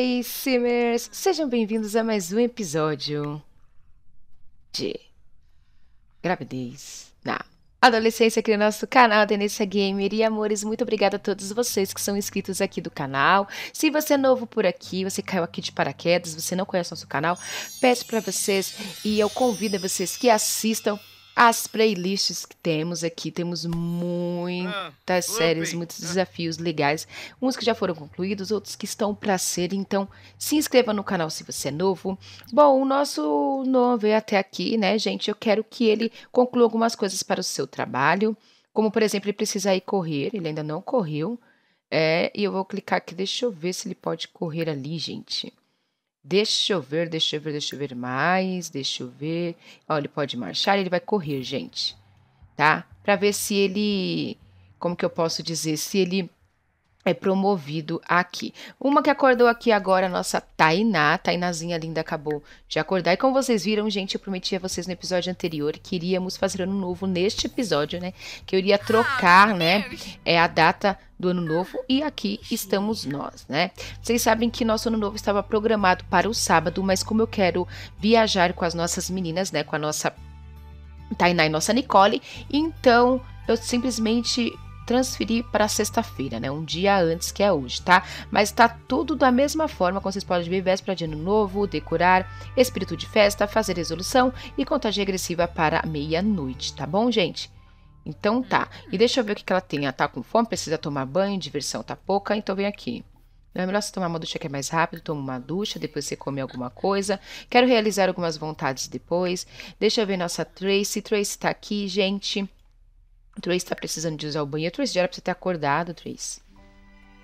Oi, Simmers! Sejam bem-vindos a mais um episódio de gravidez na adolescência aqui no nosso canal Denissa Gamer. E amores, muito obrigada a todos vocês que são inscritos aqui do canal. Se você é novo por aqui, você caiu aqui de paraquedas, você não conhece nosso canal, peço para vocês e eu convido vocês que assistam as playlists que temos aqui, temos muitas ah, séries, muitos ah. desafios legais. Uns que já foram concluídos, outros que estão para ser. Então, se inscreva no canal se você é novo. Bom, o nosso novo é até aqui, né, gente? Eu quero que ele conclua algumas coisas para o seu trabalho. Como, por exemplo, ele precisa ir correr, ele ainda não correu. É, e eu vou clicar aqui, deixa eu ver se ele pode correr ali, gente. Deixa eu ver, deixa eu ver, deixa eu ver mais, deixa eu ver. Ó, ele pode marchar, ele vai correr, gente, tá? Para ver se ele, como que eu posso dizer, se ele é promovido aqui. Uma que acordou aqui agora, a nossa Tainá. Tainazinha linda acabou de acordar. E como vocês viram, gente, eu prometi a vocês no episódio anterior que iríamos fazer ano novo neste episódio, né? Que eu iria ah, trocar, né? É a data do ano novo e aqui estamos nós, né? Vocês sabem que nosso ano novo estava programado para o sábado, mas como eu quero viajar com as nossas meninas, né? Com a nossa Tainá e nossa Nicole, então eu simplesmente transferir para sexta-feira, né? Um dia antes que é hoje, tá? Mas tá tudo da mesma forma como vocês podem ver véspera de ano novo, decorar, espírito de festa, fazer resolução e contagem regressiva para meia-noite, tá bom, gente? Então tá. E deixa eu ver o que, que ela tem. Ela tá com fome, precisa tomar banho, diversão tá pouca, então vem aqui. Não é melhor você tomar uma ducha que é mais rápido, toma uma ducha, depois você come alguma coisa. Quero realizar algumas vontades depois. Deixa eu ver nossa Tracy. Tracy tá aqui, gente. Trace tá precisando de usar o banheiro. Trace, já era pra você ter acordado, Trace.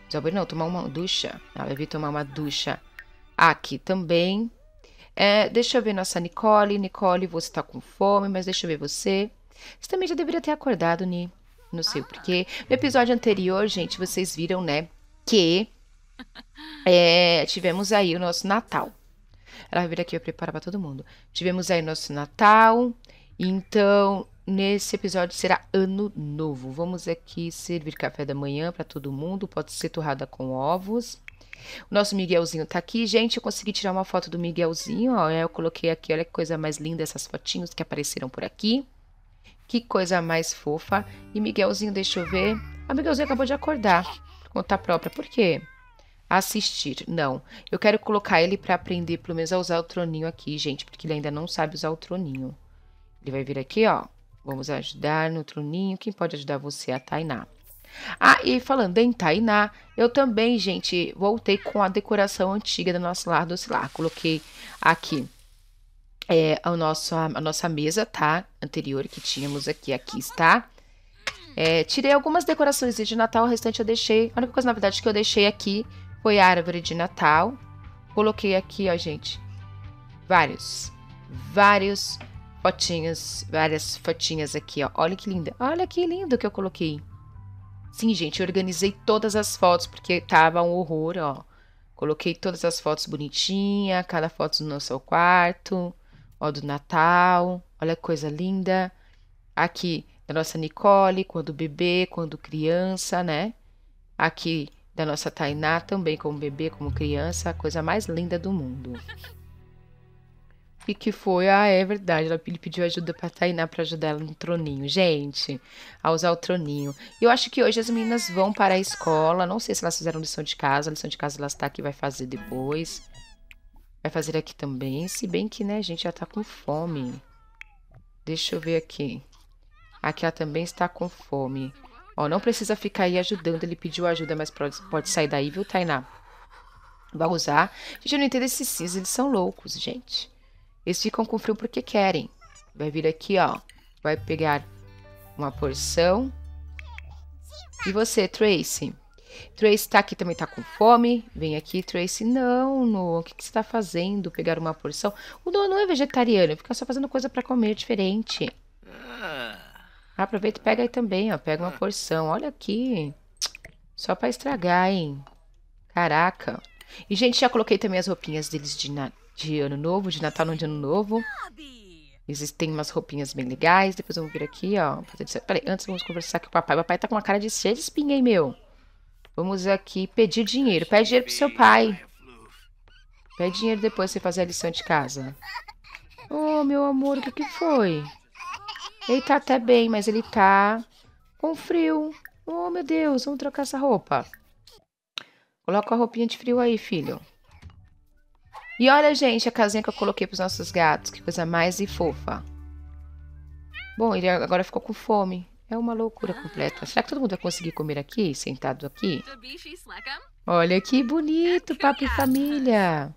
Usar o banheiro não, tomar uma ducha. Ela vai vir tomar uma ducha aqui também. É, deixa eu ver nossa Nicole. Nicole, você tá com fome, mas deixa eu ver você. Você também já deveria ter acordado, Ni. Não sei ah. porquê. No episódio anterior, gente, vocês viram, né? Que é, tivemos aí o nosso Natal. Ela vai vir aqui e preparar pra todo mundo. Tivemos aí o nosso Natal. Então, Nesse episódio será ano novo. Vamos aqui servir café da manhã para todo mundo. Pode ser torrada com ovos. O nosso Miguelzinho tá aqui. Gente, eu consegui tirar uma foto do Miguelzinho, ó. Eu coloquei aqui, olha que coisa mais linda essas fotinhos que apareceram por aqui. Que coisa mais fofa. E Miguelzinho, deixa eu ver. O Miguelzinho acabou de acordar. Conta própria. Por quê? assistir. Não, eu quero colocar ele para aprender pelo menos a usar o troninho aqui, gente, porque ele ainda não sabe usar o troninho. Ele vai vir aqui, ó. Vamos ajudar no truninho. Quem pode ajudar você? É a Tainá. Ah, e falando em Tainá, eu também, gente, voltei com a decoração antiga do nosso lar do Cilar. Coloquei aqui é, a, nossa, a nossa mesa, tá? Anterior que tínhamos aqui. Aqui está. É, tirei algumas decorações de Natal, o restante eu deixei. A única coisa, na verdade, que eu deixei aqui foi a árvore de Natal. Coloquei aqui, ó, gente, vários, vários fotinhas, várias fotinhas aqui, ó. Olha que linda. Olha que lindo que eu coloquei. Sim, gente, eu organizei todas as fotos porque tava um horror, ó. Coloquei todas as fotos bonitinha, cada foto no seu quarto, ó, do Natal. Olha que coisa linda. Aqui da nossa Nicole, quando bebê, quando criança, né? Aqui da nossa Tainá, também como bebê, como criança, a coisa mais linda do mundo. E que foi, ah, é verdade. ele pediu ajuda pra Tainá pra ajudar ela no troninho. Gente, a usar o troninho. Eu acho que hoje as meninas vão para a escola. Não sei se elas fizeram lição de casa. A lição de casa elas tá aqui, vai fazer depois. Vai fazer aqui também. Se bem que, né, gente, já tá com fome. Deixa eu ver aqui. Aqui ela também está com fome. Ó, não precisa ficar aí ajudando. Ele pediu ajuda, mas pode sair daí, viu, Tainá? Vai usar. Gente, eu não entendo esses cis, eles são loucos, gente. Eles ficam com frio porque querem. Vai vir aqui, ó. Vai pegar uma porção. E você, Tracy? Tracy tá aqui também, tá com fome. Vem aqui, Tracy. Não, Noah, o que, que você tá fazendo? Pegar uma porção? O Noah não é vegetariano, fica só fazendo coisa para comer diferente. Ah. Aproveita e pega aí também, ó. Pega uma ah. porção. Olha aqui. Só para estragar, hein? Caraca. E, gente, já coloquei também as roupinhas deles de, na de ano novo, de Natal no de ano novo. Existem umas roupinhas bem legais. Depois vamos vir aqui, ó. Peraí, antes vamos conversar com o papai. O papai tá com uma cara de cheia de espinha meu. Vamos aqui pedir dinheiro. Pede dinheiro pro seu pai. Pede dinheiro depois você fazer a lição de casa. Oh, meu amor, o que, que foi? Ele tá até bem, mas ele tá com frio. Oh, meu Deus, vamos trocar essa roupa. Coloca a roupinha de frio aí, filho. E olha, gente, a casinha que eu coloquei para os nossos gatos. Que coisa mais e fofa. Bom, ele agora ficou com fome. É uma loucura completa. Será que todo mundo vai conseguir comer aqui, sentado aqui? Olha que bonito, papo e família.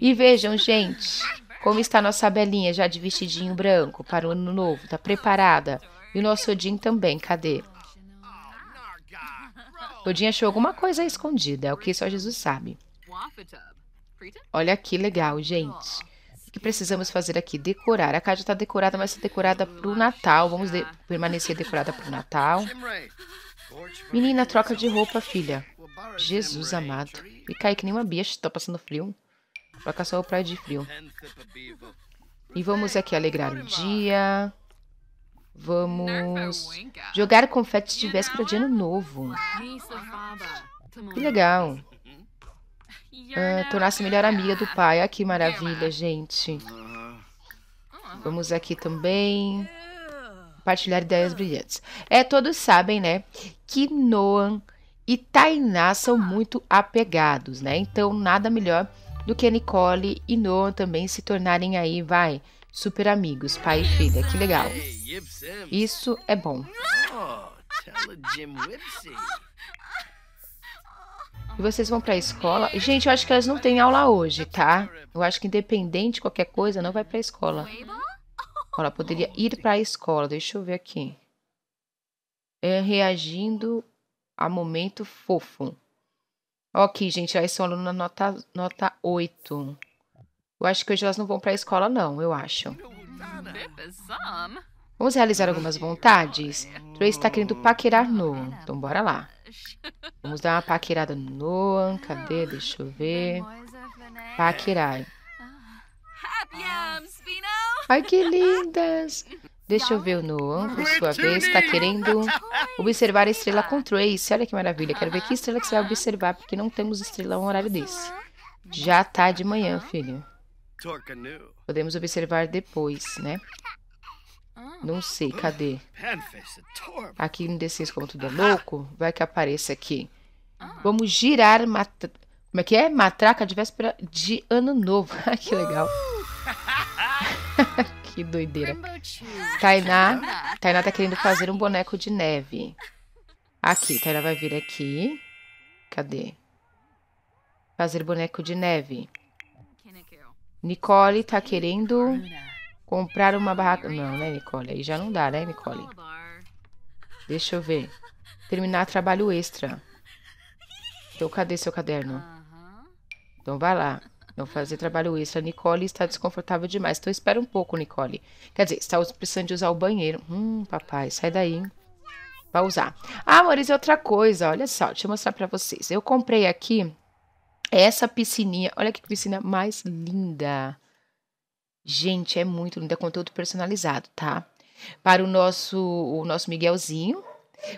E vejam, gente, como está nossa Belinha já de vestidinho branco para o ano novo. Está preparada. E o nosso Odin também, cadê? Odin achou alguma coisa escondida, é o que só Jesus sabe. Olha que legal, gente. O que precisamos fazer aqui? Decorar. A casa está decorada, mas está decorada para o Natal. Vamos de permanecer decorada para o Natal. Menina, troca de roupa, filha. Jesus amado. E cai que nem uma bicha, está passando frio. Troca só praia de frio. E vamos aqui alegrar o dia. Vamos jogar confetes de véspera de ano novo. Que legal. Ah, tornar-se melhor amiga do pai. Ah, que maravilha, gente. Vamos aqui também compartilhar ideias brilhantes. É, todos sabem, né, que Noan e Tainá são muito apegados, né? Então, nada melhor do que Nicole e Noan também se tornarem aí, vai, super amigos, pai e filha. Que legal. Isso é bom. Oh, E vocês vão para a escola. Gente, eu acho que elas não têm aula hoje, tá? Eu acho que independente de qualquer coisa, não vai para a escola. Ela poderia ir para a escola. Deixa eu ver aqui. É, reagindo a momento fofo. Ok, gente, elas são alunas nota, nota 8. Eu acho que hoje elas não vão para a escola, não, eu acho. Vamos realizar algumas vontades? Trace está querendo paquerar no. Então, bora lá. Vamos dar uma paquerada no Noan. Cadê? Deixa eu ver. Paquerar. Ah, ah. Ai, que lindas! Deixa eu ver o Noam, por sua vez, está querendo observar a estrela com Trace. Olha que maravilha. Quero ver que estrela que você vai ah. observar, porque não temos estrela a um horário desse. Já tá de manhã, filho. Podemos observar depois, né? Não ah. sei, cadê? É aqui no D6 como tudo é louco, vai que apareça aqui. Ah. Vamos girar matra... Como é que é? Matraca de véspera de ano novo. que legal. que doideira. Tainá, Tainá tá querendo fazer um boneco de neve. Aqui, Tainá vai vir aqui. Cadê? Fazer boneco de neve. Nicole tá querendo Comprar uma barraca. Não, né, Nicole? Aí já não dá, né, Nicole? Deixa eu ver. Terminar trabalho extra. Então, cadê seu caderno? Então, vai lá. Não fazer trabalho extra. Nicole está desconfortável demais. Então, espera um pouco, Nicole. Quer dizer, está precisando de usar o banheiro. Hum, papai, sai daí, hein? Vai usar. Ah, amores, é outra coisa. Olha só, deixa eu mostrar para vocês. Eu comprei aqui essa piscininha. Olha que piscina mais linda. Gente, é muito lindo, é conteúdo personalizado, tá? Para o nosso, o nosso Miguelzinho.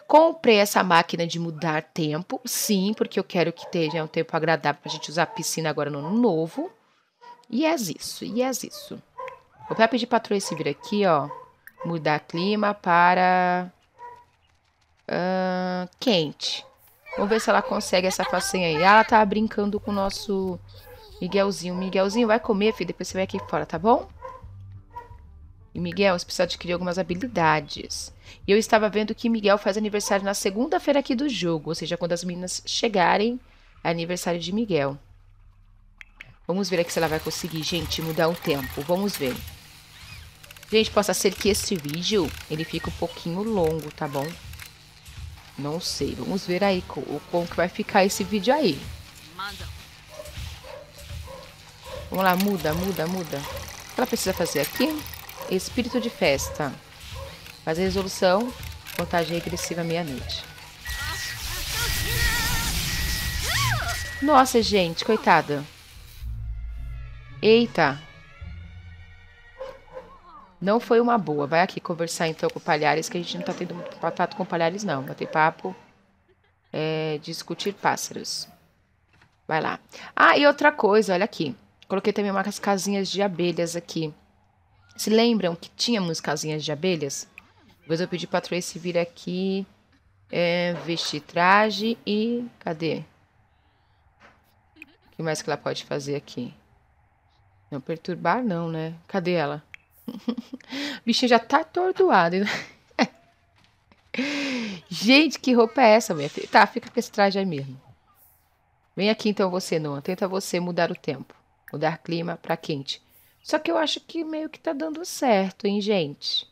Comprei essa máquina de mudar tempo, sim, porque eu quero que tenha um tempo agradável para a gente usar a piscina agora no ano novo. E é isso, e é isso. Vou até pedir para Troy se vir aqui, ó. Mudar clima para uh, quente. Vamos ver se ela consegue essa facinha aí. Ah, ela tá brincando com o nosso Miguelzinho, Miguelzinho, vai comer, filho. Depois você vai aqui fora, tá bom? E Miguel, você precisa adquirir algumas habilidades. E eu estava vendo que Miguel faz aniversário na segunda-feira aqui do jogo. Ou seja, quando as meninas chegarem, é aniversário de Miguel. Vamos ver aqui se ela vai conseguir, gente, mudar o tempo. Vamos ver. Gente, possa ser que esse vídeo, ele fique um pouquinho longo, tá bom? Não sei. Vamos ver aí como, como que vai ficar esse vídeo aí. Vamos lá, muda, muda, muda. O que ela precisa fazer aqui? Espírito de festa. Fazer resolução, contagem regressiva meia-noite. Nossa, gente, coitada. Eita. Não foi uma boa. Vai aqui conversar então com o Palhares, que a gente não tá tendo muito contato com o Palhares, não. Bater papo. É, discutir pássaros. Vai lá. Ah, e outra coisa, olha aqui. Coloquei também umas casinhas de abelhas aqui. Se lembram que tínhamos casinhas de abelhas? Depois eu pedi pra Tracy vir aqui é, vestir traje e... Cadê? O que mais que ela pode fazer aqui? Não perturbar não, né? Cadê ela? Bichinho já tá atordoado. Gente, que roupa é essa, minha filha? Tá, fica com esse traje aí mesmo. Vem aqui então você, Noah. Tenta você mudar o tempo mudar clima para quente. Só que eu acho que meio que tá dando certo, hein, gente?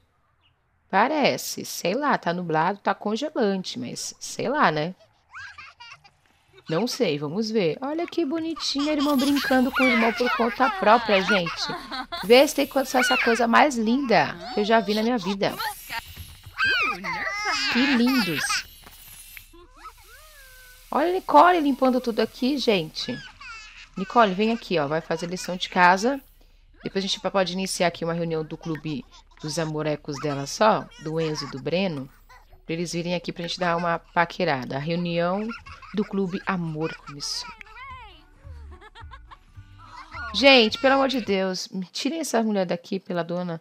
Parece, sei lá, tá nublado, tá congelante, mas sei lá, né? Não sei, vamos ver. Olha que bonitinho, irmão brincando com o irmão por conta própria, gente. Vê se tem quanto é essa coisa mais linda que eu já vi na minha vida. Que lindos. Olha a Nicole limpando tudo aqui, gente. Nicole, vem aqui, ó, vai fazer lição de casa. Depois a gente pode iniciar aqui uma reunião do clube dos amorecos dela só, do Enzo e do Breno, pra eles virem aqui pra gente dar uma paquerada. A reunião do clube Amor começou. Gente, pelo amor de Deus, me tirem essa mulher daqui pela dona.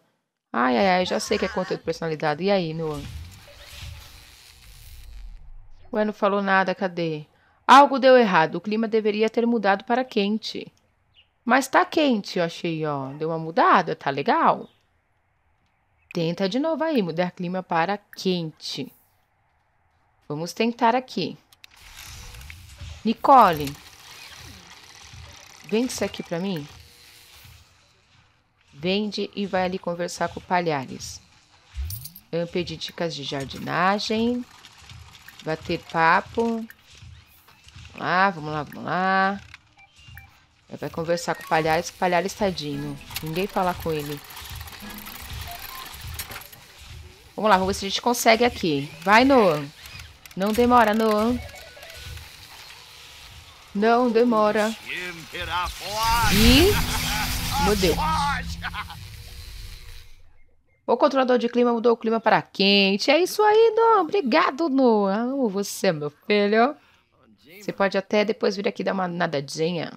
Ai, ai, ai, já sei que é conteúdo personalidade. E aí, Noan? Ué, não falou nada, cadê? Algo deu errado. O clima deveria ter mudado para quente. Mas tá quente, eu achei, ó. Deu uma mudada, tá legal. Tenta de novo aí, mudar clima para quente. Vamos tentar aqui. Nicole, vende isso aqui para mim. Vende e vai ali conversar com o Palhares. Eu pedi dicas de jardinagem, bater papo lá, vamos lá, vamos lá. Ele vai conversar com o Palhares, que Palhares tadinho. Ninguém falar com ele. Vamos lá, vamos ver se a gente consegue aqui. Vai, Noan. Não demora, Noan. Não demora. E... Meu Deus. O controlador de clima mudou o clima para quente. É isso aí, Noan. Obrigado, Noan. Amo você, meu filho. Você pode até depois vir aqui dar uma nadadinha.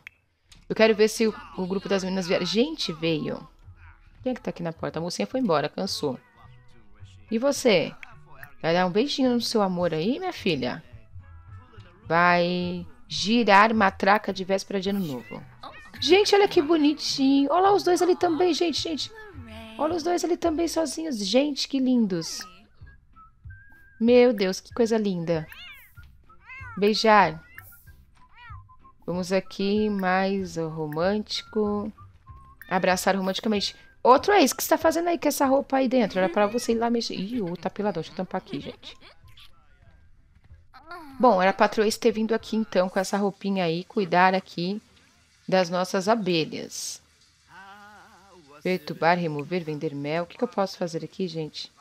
Eu quero ver se o, o grupo das meninas vier. Gente, veio. Quem é que tá aqui na porta? A mocinha foi embora, cansou. E você? Vai dar um beijinho no seu amor aí, minha filha? Vai girar matraca de véspera de ano novo. Gente, olha que bonitinho. Olha lá os dois ali também, gente, gente. Olha os dois ali também sozinhos. Gente, que lindos. Meu Deus, que coisa linda. Beijar. Vamos aqui mais o romântico. Abraçar romanticamente. Outro é isso que você tá fazendo aí com essa roupa aí dentro. Era pra você ir lá mexer. Ih, o tapelador. Deixa eu tampar aqui, gente. Bom, era pra Troyes ter vindo aqui então com essa roupinha aí. Cuidar aqui das nossas abelhas. Perturbar, remover, vender mel. O que, que eu posso fazer aqui, gente?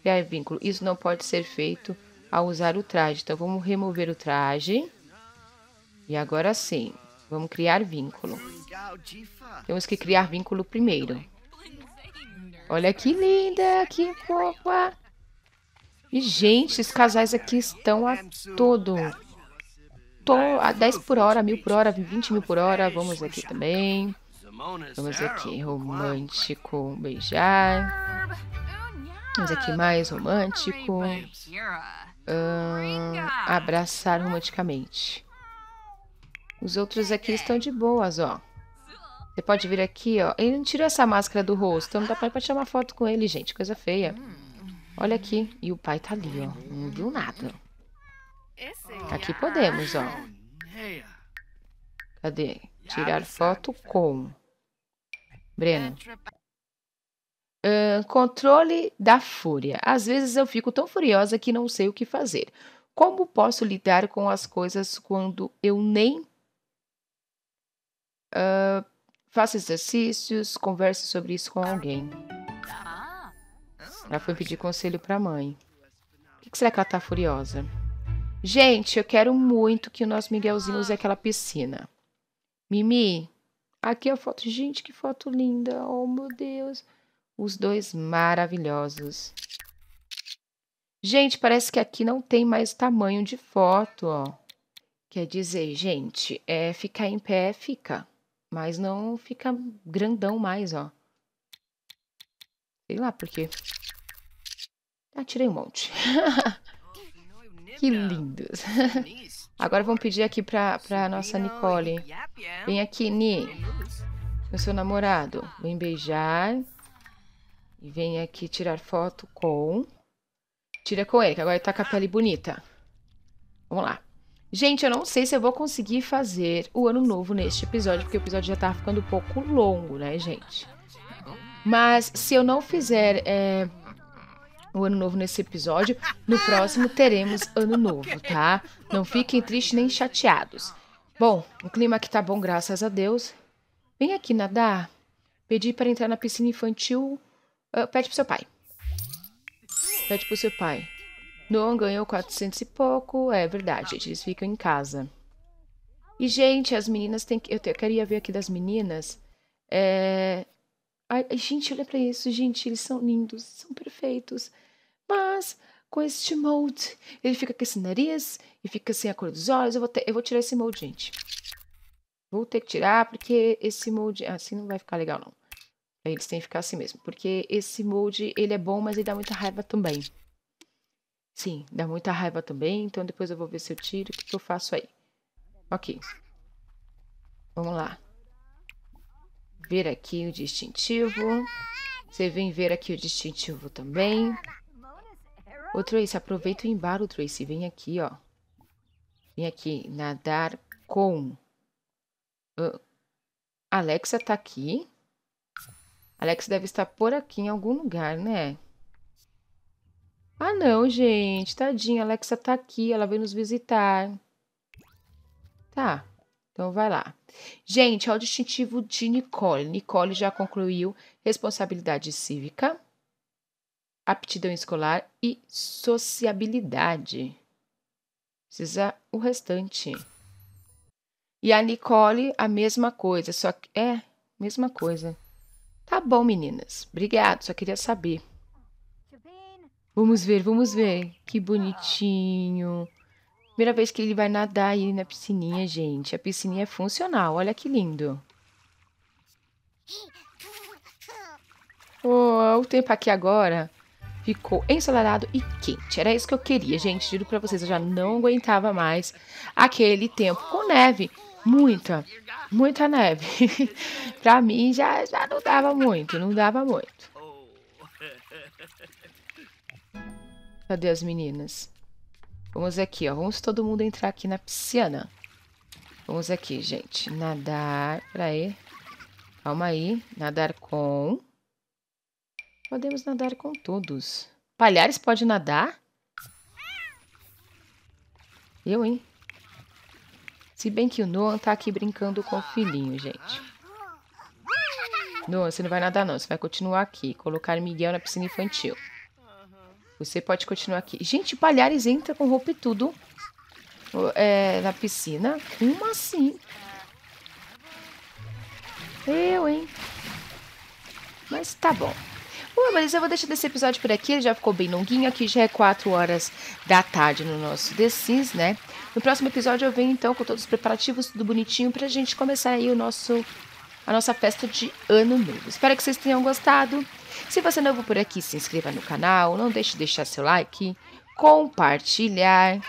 Criar vínculo. Isso não pode ser feito ao usar o traje. Então, vamos remover o traje. E agora sim, vamos criar vínculo. Temos que criar vínculo primeiro. Olha que linda, que fofa. E, gente, os casais aqui estão a todo. Tô a 10 por hora, mil por hora, 20 mil por hora. Vamos aqui também. Vamos aqui, romântico, beijar. Vamos aqui mais romântico. abraçar romanticamente. Os outros aqui estão de boas, ó. Você pode vir aqui, ó. Ele não tirou essa máscara do rosto, então não dá pra tirar uma foto com ele, gente. Coisa feia. Olha aqui. E o pai tá ali, ó. Não viu nada. Tá aqui podemos, ó. Cadê? Tirar foto com... Breno. Uh, controle da fúria. Às vezes eu fico tão furiosa que não sei o que fazer. Como posso lidar com as coisas quando eu nem Uh, ah, faça exercícios, converse sobre isso com alguém. Ah. Ela foi pedir conselho para a mãe. O que será que ela tá furiosa? Gente, eu quero muito que o nosso Miguelzinho use aquela piscina. Mimi, aqui a foto. Gente, que foto linda. Oh, meu Deus. Os dois maravilhosos. Gente, parece que aqui não tem mais tamanho de foto, ó. Quer dizer, gente, é ficar em pé, fica. Mas não fica grandão mais, ó. Sei lá por quê. Ah, tirei um monte. que lindos. Agora vamos pedir aqui pra, pra nossa Nicole. Vem aqui, Ni. meu seu namorado. Vem beijar. E vem aqui tirar foto com... Tira com ele, que agora ele tá com a pele bonita. Vamos lá. Gente, eu não sei se eu vou conseguir fazer o ano novo neste episódio, porque o episódio já tá ficando um pouco longo, né, gente? Mas se eu não fizer é, o ano novo nesse episódio, no próximo teremos ano novo, tá? Não fiquem tristes nem chateados. Bom, o clima aqui tá bom, graças a Deus. Vem aqui nadar. Pedi para entrar na piscina infantil. Uh, pede pro seu pai. Pede pro seu pai. Noam ganhou 400 e pouco, é verdade, gente, eles ficam em casa. E, gente, as meninas têm que. Eu, te... eu queria ver aqui das meninas. É... Ai, gente, olha pra isso, gente, eles são lindos, são perfeitos. Mas, com este molde, ele fica com esse nariz e fica sem a cor dos olhos. Eu vou, ter... eu vou tirar esse molde, gente. Vou ter que tirar, porque esse molde. Ah, assim não vai ficar legal, não. Eles têm que ficar assim mesmo. Porque esse molde, ele é bom, mas ele dá muita raiva também. Sim, dá muita raiva também, então depois eu vou ver se eu tiro. O que, que eu faço aí? Ok. Vamos lá. Ver aqui o distintivo. Você vem ver aqui o distintivo também. Ô, Trace, aproveita o embalo, Trace. Vem aqui, ó. Vem aqui. Nadar com. Uh, Alexa tá aqui. Alexa deve estar por aqui em algum lugar, né? Ah, não, gente. Tadinha, a Alexa tá aqui. Ela veio nos visitar. Tá. Então vai lá. Gente, é o distintivo de Nicole. Nicole já concluiu responsabilidade cívica, aptidão escolar e sociabilidade. Precisa o restante. E a Nicole, a mesma coisa, só que é mesma coisa. Tá bom, meninas. Obrigado, só queria saber. Vamos ver, vamos ver. Que bonitinho. Primeira vez que ele vai nadar aí na piscininha, gente. A piscininha é funcional. Olha que lindo. Oh, o tempo aqui agora ficou ensolarado e quente. Era isso que eu queria, gente. Juro pra vocês, eu já não aguentava mais aquele tempo com neve. Muita, muita neve. pra mim já, já não dava muito, não dava muito. Cadê as meninas? Vamos aqui, ó. Vamos todo mundo entrar aqui na piscina. Vamos aqui, gente. Nadar. Peraí. Calma aí. Nadar com. Podemos nadar com todos. Palhares pode nadar? Eu, hein? Se bem que o Noan tá aqui brincando com o filhinho, gente. Noan, você não vai nadar não. Você vai continuar aqui. Colocar Miguel na piscina infantil. Você pode continuar aqui. Gente, Palhares entra com roupa e tudo é, na piscina. Como assim? Eu, hein? Mas tá bom. Bom, mas eu vou deixar desse episódio por aqui. Ele já ficou bem longuinho. Aqui já é 4 horas da tarde no nosso The Sims, né? No próximo episódio eu venho então com todos os preparativos, tudo bonitinho, pra gente começar aí o nosso, a nossa festa de ano novo. Espero que vocês tenham gostado. Se você é novo por aqui, se inscreva no canal, não deixe de deixar seu like, compartilhar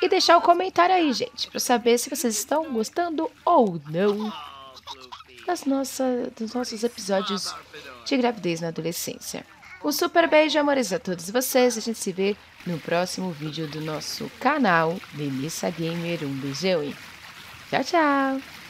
e deixar um comentário aí, gente, para saber se vocês estão gostando ou não das nossas dos nossos episódios de gravidez na adolescência. Um super beijo, amores, a todos vocês. A gente se vê no próximo vídeo do nosso canal Denissa Gamer. Um beijão e tchau, tchau!